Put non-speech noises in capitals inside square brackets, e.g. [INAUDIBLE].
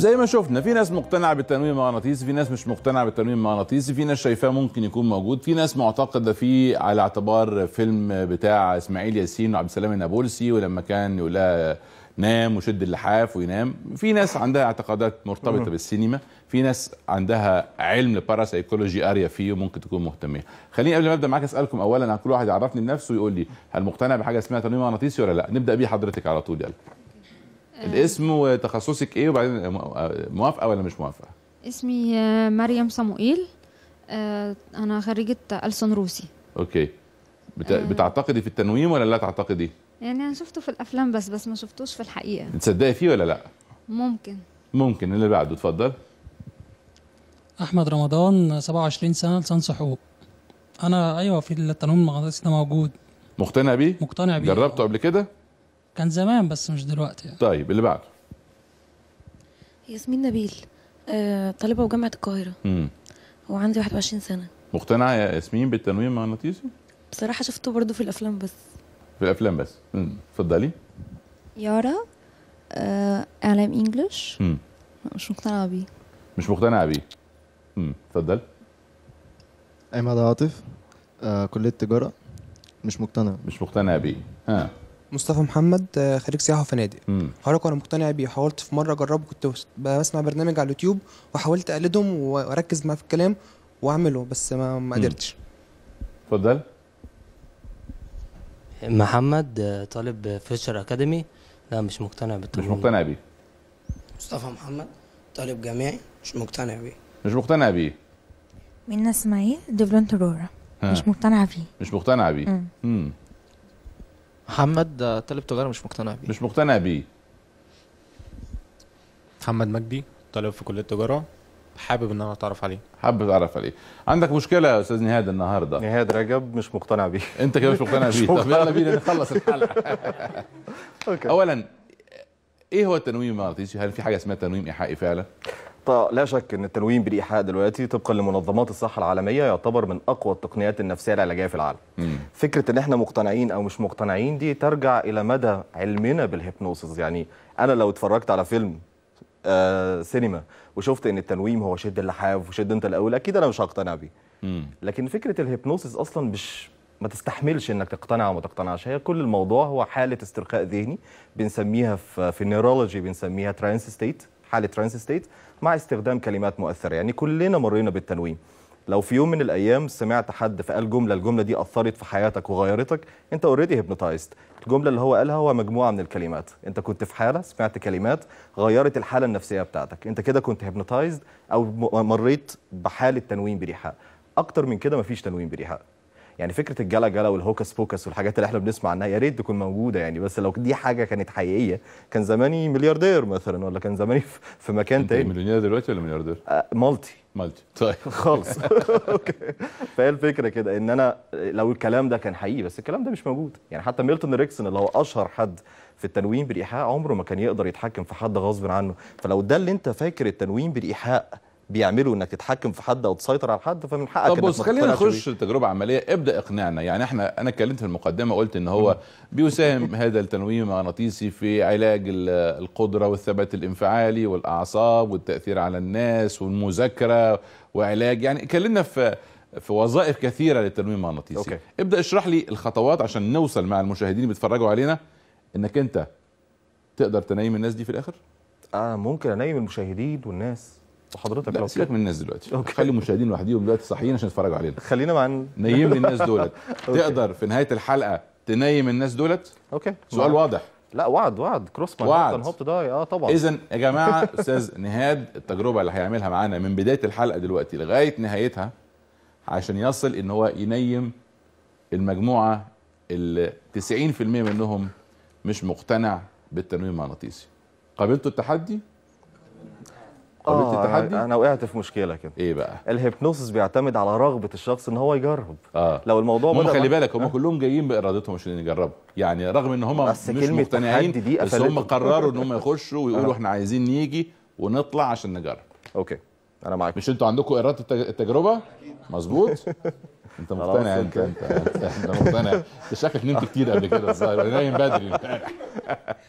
زي ما شفنا في ناس مقتنعه بالتنويم المغناطيسي في ناس مش مقتنعه بالتنويم المغناطيسي في ناس شايفاه ممكن يكون موجود في ناس معتقده فيه على اعتبار فيلم بتاع اسماعيل ياسين وعبد السلام النابلسي ولما كان يقول لها نام وشد اللحاف وينام في ناس عندها اعتقادات مرتبطه بالسينما في ناس عندها علم باراسايكولوجي اريا فيه وممكن تكون مهتمه خليني قبل ما ابدا معاك اسالكم اولا كل واحد يعرفني بنفسه ويقول لي هل مقتنع بحاجه اسمها تنويم مغناطيسي ولا لا نبدا بيه حضرتك على طول يلا آه. الاسم وتخصصك ايه وبعدين آه، آه، موافقه ولا مش موافقه اسمي مريم صموئيل انا خريجه ألسن روسي اوكي بتعتقدي في التنويم ولا لا تعتقدي يعني انا شفته في الافلام بس بس ما شفتوش في الحقيقه تصدقي فيه ولا لا ممكن ممكن اللي بعده اتفضل احمد رمضان 27 سنه لسان صحوق انا ايوه في التنويم المغناطيسي ده موجود مقتنع بيه مقتنع بيه جربته قبل كده كان زمان بس مش دلوقتي يعني. طيب اللي بعده ياسمين نبيل آه، طالبه وجامعه القاهره امم وعندي 21 سنه مقتنعه يا ياسمين بالتنويم المغناطيسي بصراحه شفته برضه في الافلام بس في الافلام بس اتفضلي يارا آه، اعلام انجلش امم مش مقتنعه بيه مش مقتنعه بيه امم اتفضل عماد عاطف آه، كليه تجاره مش مقتنع مش مقتنع بيه ها مصطفى محمد آه، خريج سياحه وفنادق حضرتك انا مقتنع بيه حاولت في مره اجربه كنت بسمع برنامج على اليوتيوب وحاولت اقلدهم واركز معاه في الكلام واعمله بس ما ما قدرتش اتفضل محمد آه، طالب فيشر اكاديمي لا مش مقتنع بالطبيب مش مقتنع بيه مصطفى محمد طالب جامعي مش مقتنع بيه مش مقتنع بيه منى اسماعيل دبلون ترورا مش مقتنع بيه مش مقتنع بيه امم محمد طالب تجاره مش مقتنع بيه مش مقتنع بيه محمد مجدي طالب في كليه التجاره حابب ان انا اتعرف عليه حابب اتعرف عليه عندك مشكله يا استاذ نهاد النهارده نهاد رجب مش مقتنع بيه [LAUGHS] انت كده مش مقتنع بيه طب يلا بينا نخلص الحلقه [LAUGHS] اولا ايه هو التنويم المغناطيسي هل في حاجه اسمها تنويم ايحائي فعلا لا شك ان التنويم بالايحاء دلوقتي طبقا لمنظمات الصحه العالميه يعتبر من اقوى التقنيات النفسيه العلاجيه في العالم مم. فكره ان احنا مقتنعين او مش مقتنعين دي ترجع الى مدى علمنا بالهيبنوسيس يعني انا لو اتفرجت على فيلم آه سينما وشفت ان التنويم هو شد اللحاف وشد انت الاول اكيد انا مش هقتنع بيه لكن فكره الهيبنوسيس اصلا مش ما تستحملش انك تقتنع وما تقتنعش هي كل الموضوع هو حاله استرخاء ذهني بنسميها في, في النيرولوجي بنسميها ترانس ستيت حاله ترانس ستيت مع استخدام كلمات مؤثره يعني كلنا مرينا بالتنويم لو في يوم من الايام سمعت حد فقال جمله الجمله دي اثرت في حياتك وغيرتك انت اوريدي هيبنوتايزد الجمله اللي هو قالها هو مجموعه من الكلمات انت كنت في حاله سمعت كلمات غيرت الحاله النفسيه بتاعتك انت كده كنت هيبنوتايزد او مريت بحاله تنويم بريحه اكتر من كده مفيش تنويم بريحه يعني فكره الجلا جلا والهوكس بوكس والحاجات اللي احنا بنسمع عنها يا ريت تكون موجوده يعني بس لو دي حاجه كانت حقيقيه كان زماني ملياردير مثلا ولا كان زماني في مكان تاني مليونير دلوقتي ولا ملياردير؟ آه، مالتي مالتي طيب [LAUGHS] خالص [LAUGHS] فهي الفكره كده ان انا لو الكلام ده كان حقيقي بس الكلام ده مش موجود يعني حتى ميلتون ريكسون اللي هو اشهر حد في التنويم بالايحاء عمره ما كان يقدر يتحكم في حد غصب عنه فلو ده اللي انت فاكر التنويم بالايحاء بيعملوا انك تتحكم في حد او تسيطر على حد فمن حقك طب بص خلينا نخش تجربه عمليه ابدا اقناعنا يعني احنا انا اتكلمت في المقدمه قلت ان هو بيساهم [LAUGHS] هذا التنويم المغناطيسي في علاج القدره والثبات الانفعالي والاعصاب والتاثير على الناس والمذاكره وعلاج يعني اتكلمنا في في وظائف كثيره للتنويم المغناطيسي أوكي. ابدا اشرح لي الخطوات عشان نوصل مع المشاهدين اللي بيتفرجوا علينا انك انت تقدر تنيم الناس دي في الاخر آه ممكن انيم المشاهدين والناس وحضرتك لو سيبك من الناس دلوقتي أوكي. خلي المشاهدين لوحديهم دلوقتي صاحيين عشان يتفرجوا علينا خلينا مع نيم الناس دولت [LAUGHS] تقدر في نهايه الحلقه تنيم الناس دولت اوكي سؤال واضح لا وعد وعد كروس وعد هوبت داي اه طبعا اذا يا جماعه [LAUGHS] استاذ نهاد التجربه اللي هيعملها معانا من بدايه الحلقه دلوقتي لغايه نهايتها عشان يصل ان هو ينيم المجموعه اللي 90% منهم مش مقتنع بالتنويم المغناطيسي قابلتوا التحدي قابلت آه التحدي؟ انا وقعت في مشكله كده ايه بقى؟ الهيبنوسس بيعتمد على رغبه الشخص ان هو يجرب آه. لو الموضوع ما خلي بالك هم آه. كلهم جايين بارادتهم عشان يجربوا يعني رغم ان هم مش مقتنعين دي بس هم قرروا ان هم يخشوا [LAUGHS] ويقولوا آه. احنا عايزين نيجي ونطلع عشان نجرب اوكي انا معاك مش انتوا عندكم اراده التجربه؟ مظبوط؟ [LAUGHS] انت مقتنع انت انت انت مقتنع شكلك نمت كتير قبل كده الظاهر نايم بدري [LAUGHS]